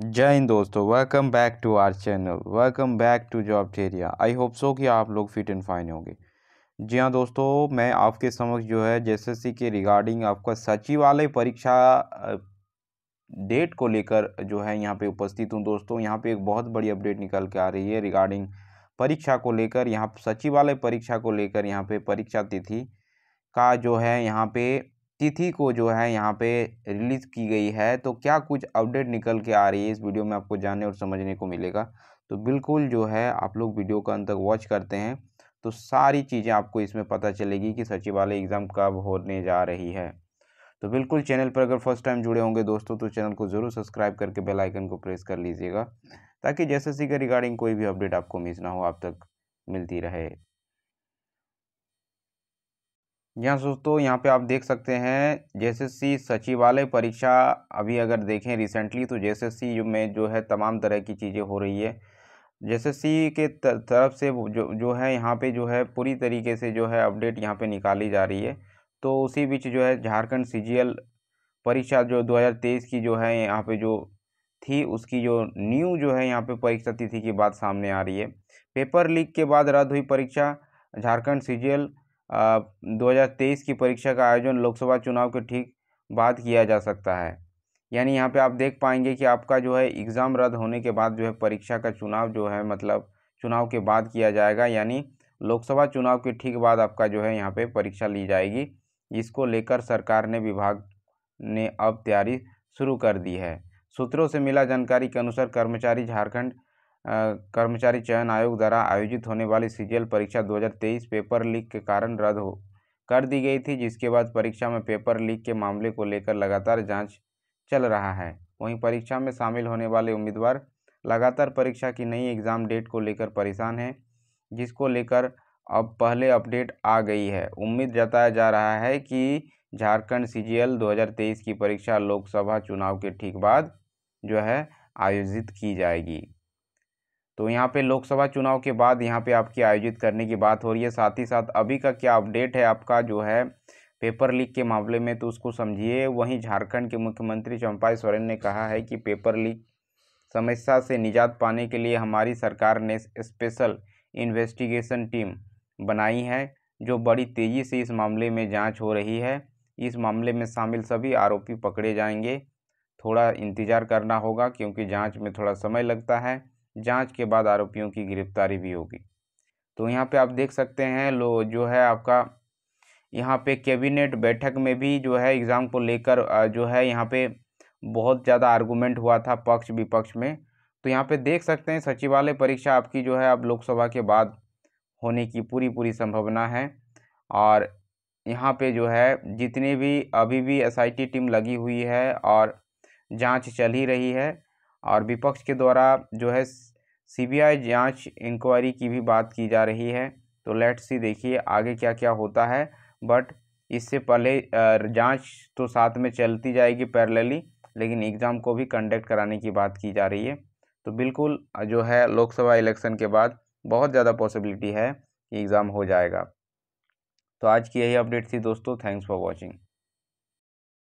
जय हिंद दोस्तों welcome back to our channel welcome back to job थेरिया आई होप सो कि आप लोग फिट एंड फाइन होंगे जी हाँ दोस्तों मैं आपके समक्ष जो है जेएसएससी के रिगार्डिंग आपका सचिवालय परीक्षा डेट को लेकर जो है यहाँ पे उपस्थित हूँ दोस्तों यहाँ पे एक बहुत बड़ी अपडेट निकल के आ रही है रिगार्डिंग परीक्षा को लेकर यहाँ सचिवालय परीक्षा को लेकर यहाँ पे परीक्षा तिथि का जो है यहाँ पे तिथि को जो है यहाँ पे रिलीज़ की गई है तो क्या कुछ अपडेट निकल के आ रही है इस वीडियो में आपको जानने और समझने को मिलेगा तो बिल्कुल जो है आप लोग वीडियो का अंत तक वॉच करते हैं तो सारी चीज़ें आपको इसमें पता चलेगी कि सचिवालय एग्ज़ाम कब होने जा रही है तो बिल्कुल चैनल पर अगर फर्स्ट टाइम जुड़े होंगे दोस्तों तो चैनल को ज़रूर सब्सक्राइब करके बेल आइकन को प्रेस कर लीजिएगा ताकि जैसे सी के रिगार्डिंग कोई भी अपडेट आपको मिस ना हो आप तक मिलती रहे यहाँ दोस्तों यहाँ पे आप देख सकते हैं जेएसएससी सचिवालय परीक्षा अभी अगर देखें रिसेंटली तो जेएसएससी में जो है तमाम तरह की चीज़ें हो रही है जेएसएससी के तरफ से जो जो है यहाँ पे जो है पूरी तरीके से जो है अपडेट यहाँ पे निकाली जा रही है तो उसी बीच जो है झारखंड सी परीक्षा जो दो की जो है यहाँ पर जो थी उसकी जो न्यू जो है यहाँ पर परीक्षा तिथि की बात सामने आ रही है पेपर लीक के बाद रद्द हुई परीक्षा झारखंड सी 2023 की परीक्षा का आयोजन लोकसभा चुनाव के ठीक बाद किया जा सकता है यानी यहाँ पे आप देख पाएंगे कि आपका जो है एग्ज़ाम रद्द होने के बाद जो है परीक्षा का चुनाव जो है मतलब चुनाव के बाद किया जाएगा यानी लोकसभा चुनाव के ठीक बाद आपका जो है यहाँ पे परीक्षा ली जाएगी इसको लेकर सरकार ने विभाग ने अब तैयारी शुरू कर दी है सूत्रों से मिला जानकारी के अनुसार कर्मचारी झारखंड कर्मचारी चयन आयोग द्वारा आयोजित होने वाली सीजीएल परीक्षा 2023 पेपर लीक के कारण रद्द हो कर दी गई थी जिसके बाद परीक्षा में पेपर लीक के मामले को लेकर लगातार जांच चल रहा है वहीं परीक्षा में शामिल होने वाले उम्मीदवार लगातार परीक्षा की नई एग्ज़ाम डेट को लेकर परेशान हैं जिसको लेकर अब पहले अपडेट आ गई है उम्मीद जताया जा रहा है कि झारखंड सीजीएल 2023 की परीक्षा लोकसभा चुनाव के ठीक बाद जो है आयोजित की जाएगी तो यहाँ पे लोकसभा चुनाव के बाद यहाँ पे आपकी आयोजित करने की बात हो रही है साथ ही साथ अभी का क्या अपडेट है आपका जो है पेपर लीक के मामले में तो उसको समझिए वहीं झारखंड के मुख्यमंत्री चंपाई सोरेन ने कहा है कि पेपर लीक समस्या से निजात पाने के लिए हमारी सरकार ने स्पेशल इन्वेस्टिगेशन टीम बनाई है जो बड़ी तेज़ी से इस मामले में जांच हो रही है इस मामले में शामिल सभी आरोपी पकड़े जाएंगे थोड़ा इंतज़ार करना होगा क्योंकि जांच में थोड़ा समय लगता है जांच के बाद आरोपियों की गिरफ्तारी भी होगी तो यहाँ पे आप देख सकते हैं लो जो है आपका यहाँ पे कैबिनेट बैठक में भी जो है एग्ज़ाम को लेकर जो है यहाँ पे बहुत ज़्यादा आर्गूमेंट हुआ था पक्ष विपक्ष में तो यहाँ पे देख सकते हैं सचिवालय परीक्षा आपकी जो है अब लोकसभा के बाद होने की पूरी पूरी संभावना है और यहाँ पे जो है जितने भी अभी भी एसआईटी टीम लगी हुई है और जांच चल ही रही है और विपक्ष के द्वारा जो है सीबीआई जांच इंक्वायरी की भी बात की जा रही है तो लेट्स सी देखिए आगे क्या क्या होता है बट इससे पहले जांच तो साथ में चलती जाएगी पैरेलली लेकिन एग्ज़ाम को भी कंडक्ट कराने की बात की जा रही है तो बिल्कुल जो है लोकसभा इलेक्शन के बाद बहुत ज़्यादा पॉसिबिलिटी है कि एग्ज़ाम हो जाएगा तो आज की यही अपडेट थी दोस्तों थैंक्स फॉर वॉचिंग